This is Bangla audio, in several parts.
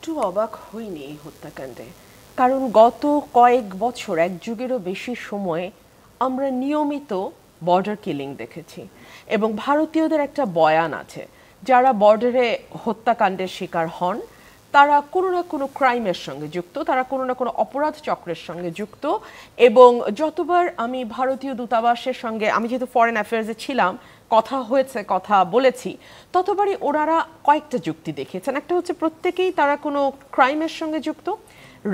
একটু অবাক হইনি এই হত্যাকাণ্ডে কারণ গত কয়েক বছর এক যুগেরও বেশি সময়ে আমরা নিয়মিত বর্ডার কিলিং দেখেছি এবং ভারতীয়দের একটা বয়ান আছে যারা বর্ডারে হত্যাকাণ্ডের শিকার হন তারা কোনো না কোনো ক্রাইমের সঙ্গে যুক্ত তারা কোনো না কোনো অপরাধ চক্রের সঙ্গে যুক্ত এবং যতবার আমি ভারতীয় দূতাবাসের সঙ্গে আমি যেহেতু ফরেন অ্যাফেয়ার্সে ছিলাম কথা হয়েছে কথা বলেছি ততবারই ওনারা কয়েকটা যুক্তি দেখেছেন একটা হচ্ছে প্রত্যেকেই তারা কোনো ক্রাইমের সঙ্গে যুক্ত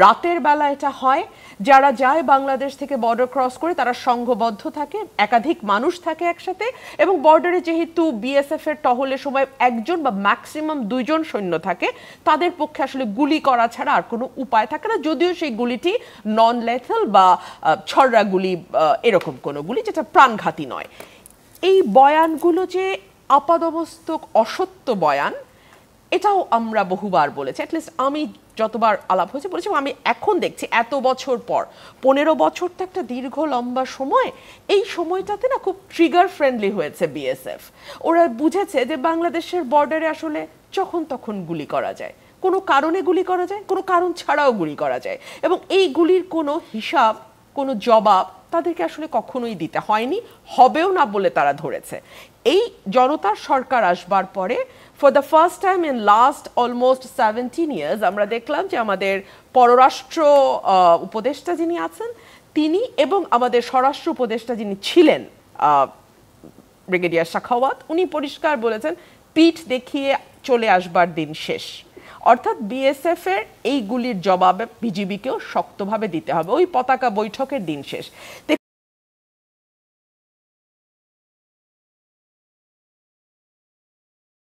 রাতের বেলা এটা হয় যারা যায় বাংলাদেশ থেকে বর্ডার ক্রস করে তারা সংঘবদ্ধ থাকে একাধিক মানুষ থাকে একসাথে এবং বর্ডারে যেহেতু বিএসএফ এর টহলের সময় একজন বা ম্যাক্সিমাম দুইজন সৈন্য থাকে তাদের পক্ষে আসলে গুলি করা ছাড়া আর কোনো উপায় থাকে না যদিও সেই গুলিটি নন লেথেল বা ছড়রা গুলি এরকম কোনো গুলি যেটা প্রাণঘাতী নয় এই বয়ানগুলো যে আপাদমস্তক অসত্য বয়ান এটাও আমরা বহুবার বলেছি অ্যাটলিস্ট আমি যতবার আলাপ হয়েছে বলেছি আমি এখন দেখছি এত বছর পর পনেরো বছর তো একটা দীর্ঘ লম্বা সময় এই সময়টাতে না খুব ট্রিগার ফ্রেন্ডলি হয়েছে বিএসএফ ওরা বুঝেছে যে বাংলাদেশের বর্ডারে আসলে যখন তখন গুলি করা যায় কোনো কারণে গুলি করা যায় কোনো কারণ ছাড়াও গুলি করা যায় এবং এই গুলির কোনো হিসাব কোনো জবাব তাদেরকে আসলে কখনোই দিতে হয়নি হবেও না বলে তারা ধরেছে এই জনতার সরকার আসবার পরে for the first time in last almost seventeen years আমরা দেখলাম যে আমাদের পররাষ্ট্র উপদেষ্টা যিনি আছেন তিনি এবং আমাদের স্বরাষ্ট্র উপদেষ্টা যিনি ছিলেন ব্রিগেডিয়ার শাখাওয়াত উনি পরিষ্কার বলেছেন পিঠ দেখিয়ে চলে আসবার দিন শেষ অর্থাৎ বিএসএফ এর এইগুলির জবাব বিজিবিকেও শক্তভাবে দিতে হবে ওই পতাকা বৈঠকের দিন শেষ